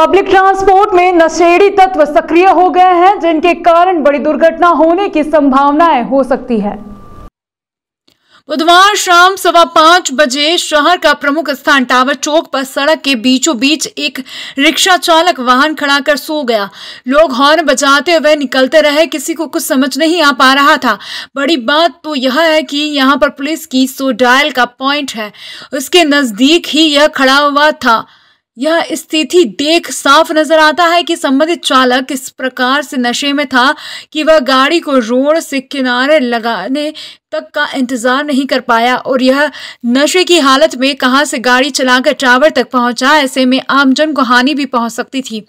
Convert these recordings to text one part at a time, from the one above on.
public transport में नशेड़ी तत्व सक्रिय हो गए हैं जिनके कारण बड़ी दुर्घटना होने की संभावनाएं हो सकती है बुधवार शाम सवा पांच बजे शहर का प्रमुख स्थान टावर चौक पर सड़क के बीचों बीच एक रिक्शा चालक वाहन खड़ा कर सो गया लोग हॉर्न बजाते हुए निकलते रहे किसी को कुछ समझ नहीं आ पा रहा था बड़ी बात तो यह है कि यहाँ पर पुलिस की सो डायल का पॉइंट है उसके नजदीक ही यह खड़ा हुआ था यह स्थिति देख साफ नजर आता है कि संबंधित चालक इस प्रकार से नशे में था कि वह गाड़ी को रोड से किनारे लगाने तक का इंतजार नहीं कर पाया और यह नशे की हालत में कहां से गाड़ी चलाकर टावर तक पहुंचा ऐसे में आमजन को हानि भी पहुंच सकती थी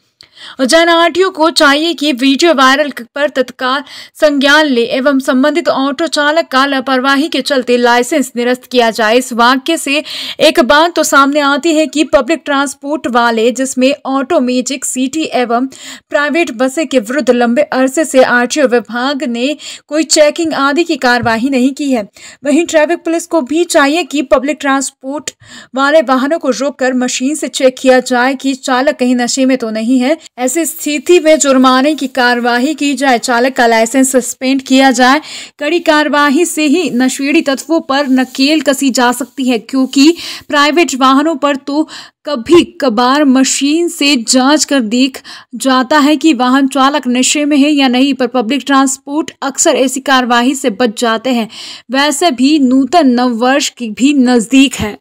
जनआरटीओ को चाहिए कि वीडियो वायरल पर तत्काल संज्ञान ले एवं संबंधित ऑटो चालक का लापरवाही के चलते लाइसेंस निरस्त किया जाए इस वाक्य से एक बात तो सामने आती है कि पब्लिक ट्रांसपोर्ट वाले जिसमें ऑटो मेजिक सिटी एवं प्राइवेट बसें के विरुद्ध लंबे अरसे से आर विभाग ने कोई चेकिंग आदि की कार्यवाही नहीं की है वहीं ट्रैफिक पुलिस को भी चाहिए कि पब्लिक ट्रांसपोर्ट वाले वाहनों को रोक मशीन से चेक किया जाए कि चालक कहीं नशे में तो नहीं है ऐसी स्थिति में जुर्माने की कार्यवाही की जाए चालक का लाइसेंस सस्पेंड किया जाए कड़ी कार्यवाही से ही नशेड़ी तत्वों पर नकेल कसी जा सकती है क्योंकि प्राइवेट वाहनों पर तो कभी कबार मशीन से जांच कर देख जाता है कि वाहन चालक नशे में है या नहीं पर पब्लिक ट्रांसपोर्ट अक्सर ऐसी कार्यवाही से बच जाते हैं वैसे भी नूतन नववर्ष की भी नज़दीक है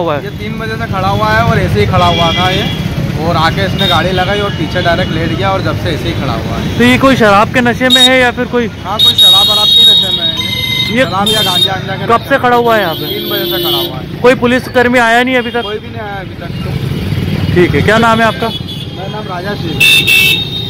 ये तीन बजे से खड़ा हुआ है और ऐसे ही खड़ा हुआ था ये और आके इसने गाड़ी लगाई और पीछे डायरेक्ट लेट गया और जब से ऐसे ही खड़ा हुआ है तो ये कोई शराब के नशे में है या फिर कोई हाँ कोई शराब वराब के नशे में है ये कब से खड़ा हुआ है यहाँ पे तीन बजे से खड़ा हुआ है कोई पुलिस कर्मी आया नहीं अभी तक कोई भी नहीं आया अभी तक ठीक है क्या नाम है आपका मेरा नाम राजा सिंह